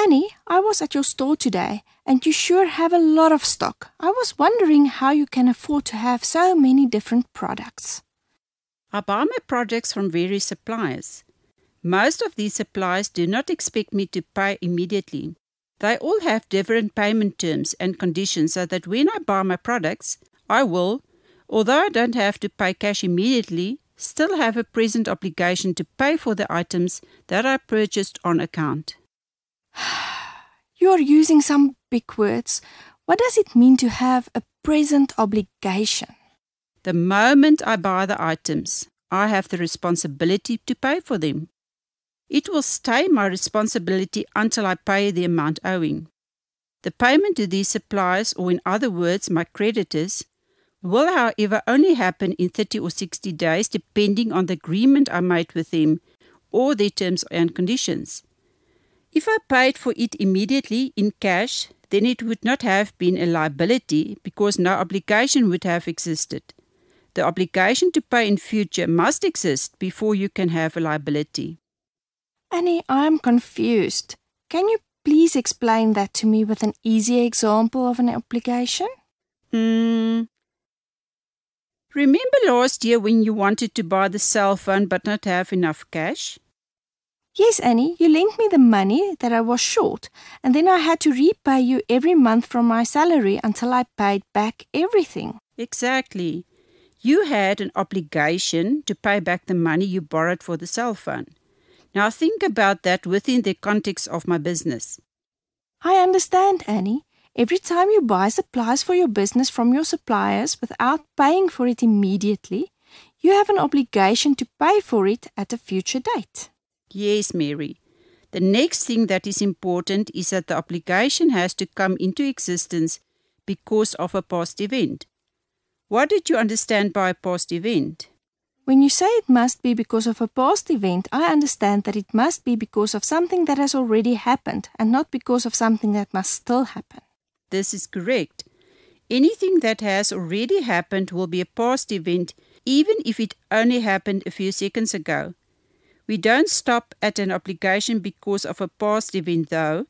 Annie, I was at your store today and you sure have a lot of stock. I was wondering how you can afford to have so many different products. I buy my products from various suppliers. Most of these suppliers do not expect me to pay immediately. They all have different payment terms and conditions so that when I buy my products, I will, although I don't have to pay cash immediately, still have a present obligation to pay for the items that I purchased on account. You are using some big words. What does it mean to have a present obligation? The moment I buy the items, I have the responsibility to pay for them. It will stay my responsibility until I pay the amount owing. The payment to these suppliers, or in other words, my creditors, will however only happen in 30 or 60 days depending on the agreement I made with them or their terms and conditions. If I paid for it immediately in cash, then it would not have been a liability because no obligation would have existed. The obligation to pay in future must exist before you can have a liability. Annie, I'm confused. Can you please explain that to me with an easy example of an obligation? Mm. Remember last year when you wanted to buy the cell phone but not have enough cash? Yes, Annie, you lent me the money that I was short, and then I had to repay you every month from my salary until I paid back everything. Exactly. You had an obligation to pay back the money you borrowed for the cell phone. Now think about that within the context of my business. I understand, Annie. Every time you buy supplies for your business from your suppliers without paying for it immediately, you have an obligation to pay for it at a future date. Yes, Mary. The next thing that is important is that the obligation has to come into existence because of a past event. What did you understand by a past event? When you say it must be because of a past event, I understand that it must be because of something that has already happened and not because of something that must still happen. This is correct. Anything that has already happened will be a past event even if it only happened a few seconds ago. We don't stop at an obligation because of a past event, though.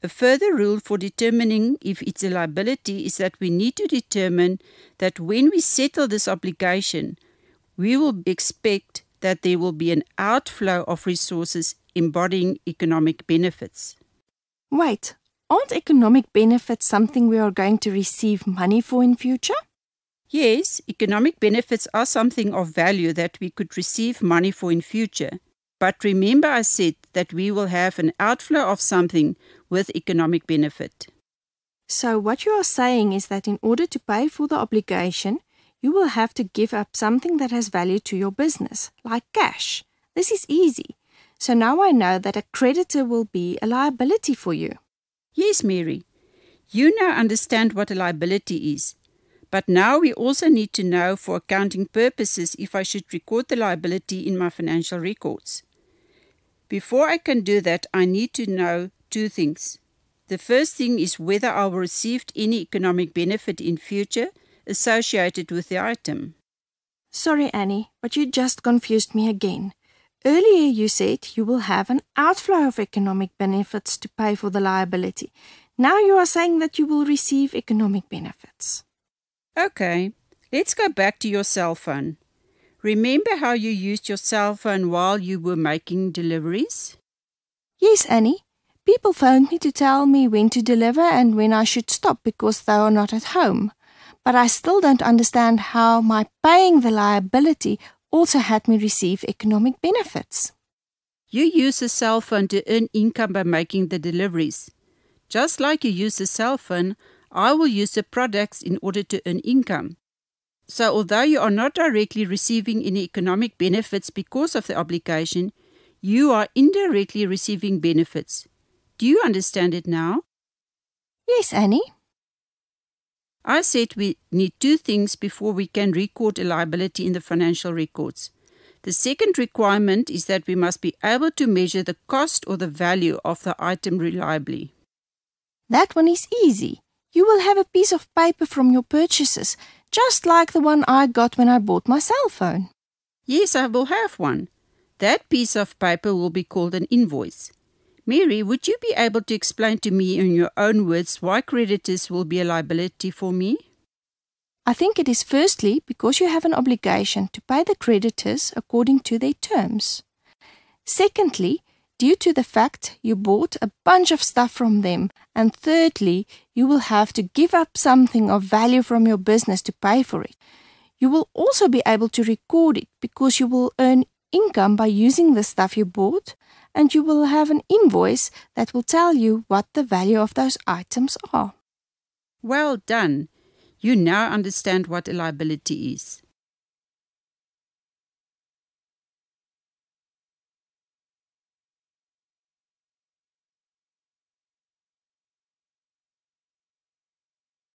A further rule for determining if it's a liability is that we need to determine that when we settle this obligation, we will expect that there will be an outflow of resources embodying economic benefits. Wait, aren't economic benefits something we are going to receive money for in future? Yes, economic benefits are something of value that we could receive money for in future. But remember, I said that we will have an outflow of something with economic benefit. So, what you are saying is that in order to pay for the obligation, you will have to give up something that has value to your business, like cash. This is easy. So now I know that a creditor will be a liability for you. Yes, Mary. You now understand what a liability is, but now we also need to know for accounting purposes if I should record the liability in my financial records. Before I can do that, I need to know two things. The first thing is whether I will receive any economic benefit in future associated with the item. Sorry, Annie, but you just confused me again. Earlier you said you will have an outflow of economic benefits to pay for the liability. Now you are saying that you will receive economic benefits. Okay, let's go back to your cell phone. Remember how you used your cell phone while you were making deliveries? Yes, Annie. People phoned me to tell me when to deliver and when I should stop because they are not at home. But I still don't understand how my paying the liability also had me receive economic benefits. You use a cell phone to earn income by making the deliveries. Just like you use a cell phone, I will use the products in order to earn income. So, although you are not directly receiving any economic benefits because of the obligation, you are indirectly receiving benefits. Do you understand it now? Yes, Annie. I said we need two things before we can record a liability in the financial records. The second requirement is that we must be able to measure the cost or the value of the item reliably. That one is easy you will have a piece of paper from your purchases, just like the one I got when I bought my cell phone. Yes, I will have one. That piece of paper will be called an invoice. Mary, would you be able to explain to me in your own words why creditors will be a liability for me? I think it is firstly because you have an obligation to pay the creditors according to their terms. Secondly, due to the fact you bought a bunch of stuff from them. And thirdly, you will have to give up something of value from your business to pay for it. You will also be able to record it because you will earn income by using the stuff you bought, and you will have an invoice that will tell you what the value of those items are. Well done! You now understand what a liability is.